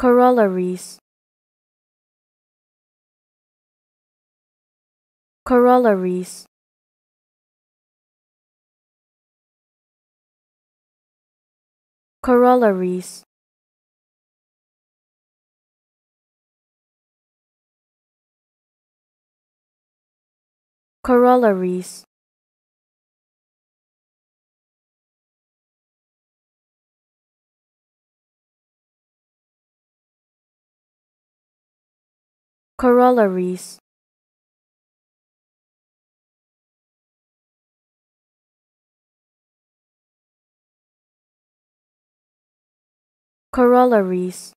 Corollaries Corollaries Corollaries Corollaries Corollaries Corollaries